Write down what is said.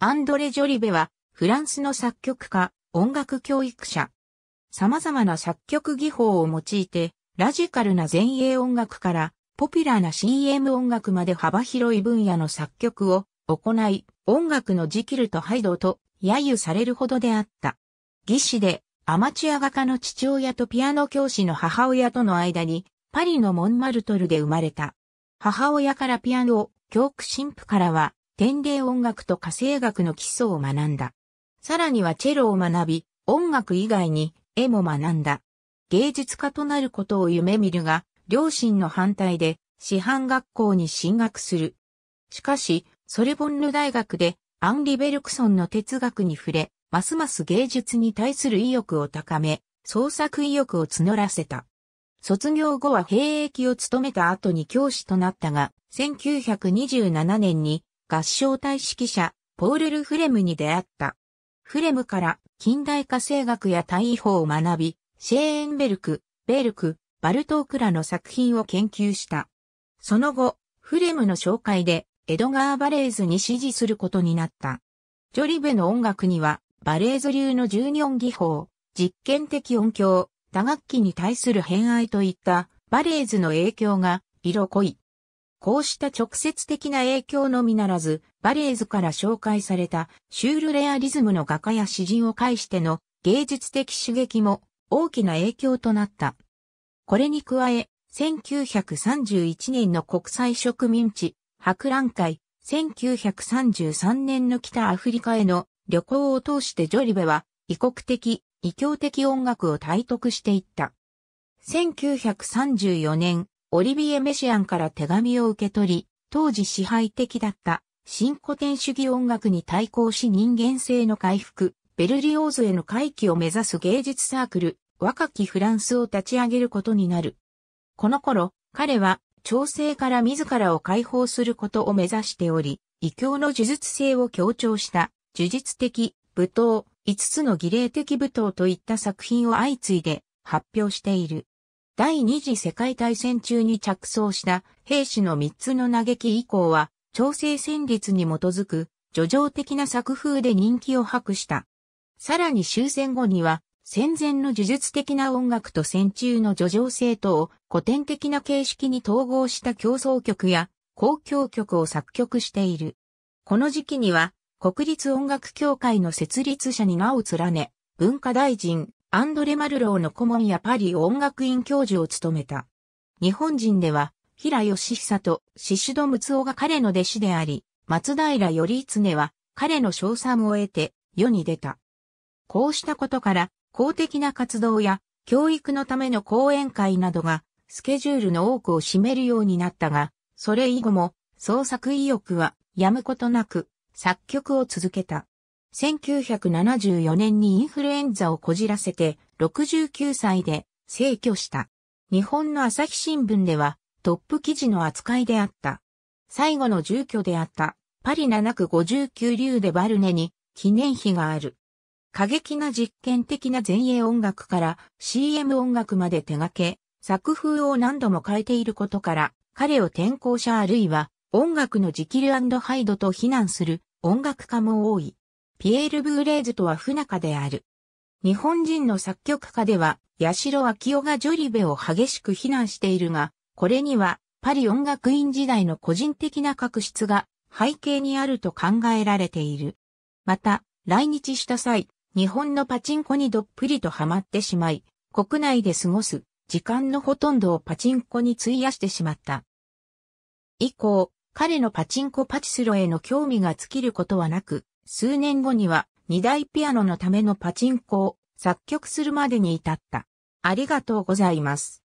アンドレ・ジョリベは、フランスの作曲家、音楽教育者。様々な作曲技法を用いて、ラジカルな前衛音楽から、ポピュラーな CM 音楽まで幅広い分野の作曲を行い、音楽のジキルとハイドと揶揄されるほどであった。技師で、アマチュア画家の父親とピアノ教師の母親との間に、パリのモンマルトルで生まれた。母親からピアノを、教区神父からは、典礼音楽と火星学の基礎を学んだ。さらにはチェロを学び、音楽以外に絵も学んだ。芸術家となることを夢見るが、両親の反対で、師範学校に進学する。しかし、ソルボンヌ大学で、アンリ・ベルクソンの哲学に触れ、ますます芸術に対する意欲を高め、創作意欲を募らせた。卒業後は兵役を務めた後に教師となったが、1927年に合唱隊指揮者、ポール・ル・フレムに出会った。フレムから近代化声学や大位法を学び、シェーンベルク、ベルク、バルトークらの作品を研究した。その後、フレムの紹介で、エドガー・バレーズに支持することになった。ジョリベの音楽には、バレーズ流の十二音技法、実験的音響、打楽器に対する偏愛といった、バレーズの影響が色濃い。こうした直接的な影響のみならず、バレーズから紹介されたシュールレアリズムの画家や詩人を介しての芸術的刺激も大きな影響となった。これに加え、1931年の国際植民地博覧会、1933年の北アフリカへの旅行を通してジョリベは異国的、異教的音楽を体得していった。1934年、オリビエ・メシアンから手紙を受け取り、当時支配的だった新古典主義音楽に対抗し人間性の回復、ベルリオーズへの回帰を目指す芸術サークル、若きフランスを立ち上げることになる。この頃、彼は、調整から自らを解放することを目指しており、異教の呪術性を強調した、呪術的、舞踏、五つの儀礼的舞踏といった作品を相次いで発表している。第二次世界大戦中に着想した兵士の三つの嘆き以降は、調整戦律に基づく、叙情的な作風で人気を博した。さらに終戦後には、戦前の呪術的な音楽と戦中の叙情性とを古典的な形式に統合した競争曲や公共曲を作曲している。この時期には、国立音楽協会の設立者に名を連ね、文化大臣、アンドレ・マルローの顧問やパリ音楽院教授を務めた。日本人では、平義久と子戸睦夫が彼の弟子であり、松平頼常は彼の称賛を得て世に出た。こうしたことから、公的な活動や教育のための講演会などがスケジュールの多くを占めるようになったが、それ以後も創作意欲はやむことなく作曲を続けた。1974年にインフルエンザをこじらせて、69歳で逝去した。日本の朝日新聞では、トップ記事の扱いであった。最後の住居であった、パリ7区59流でバルネに記念碑がある。過激な実験的な前衛音楽から CM 音楽まで手掛け、作風を何度も変えていることから、彼を転校者あるいは音楽のジキルハイドと非難する音楽家も多い。ピエール・ブーレーズとは不仲である。日本人の作曲家では、八代昭夫がジョリベを激しく非難しているが、これには、パリ音楽院時代の個人的な確執が背景にあると考えられている。また、来日した際、日本のパチンコにどっぷりとハマってしまい、国内で過ごす時間のほとんどをパチンコに費やしてしまった。以降、彼のパチンコパチスロへの興味が尽きることはなく、数年後には二台ピアノのためのパチンコを作曲するまでに至った。ありがとうございます。